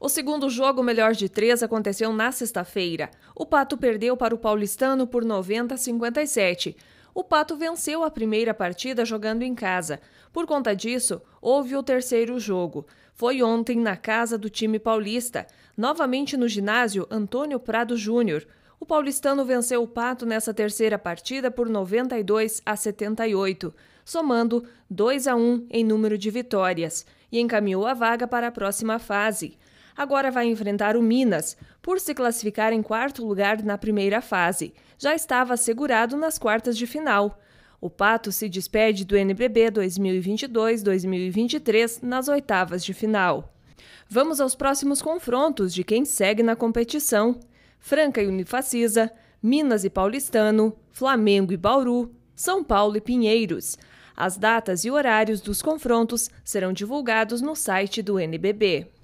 O segundo jogo melhor de três aconteceu na sexta-feira. O Pato perdeu para o Paulistano por 90 a 57. O Pato venceu a primeira partida jogando em casa. Por conta disso, houve o terceiro jogo. Foi ontem na casa do time paulista, novamente no ginásio Antônio Prado Júnior. O paulistano venceu o Pato nessa terceira partida por 92 a 78, somando 2 a 1 em número de vitórias, e encaminhou a vaga para a próxima fase agora vai enfrentar o Minas, por se classificar em quarto lugar na primeira fase. Já estava assegurado nas quartas de final. O Pato se despede do NBB 2022-2023 nas oitavas de final. Vamos aos próximos confrontos de quem segue na competição: Franca e Unifacisa, Minas e Paulistano, Flamengo e Bauru, São Paulo e Pinheiros. As datas e horários dos confrontos serão divulgados no site do NBB.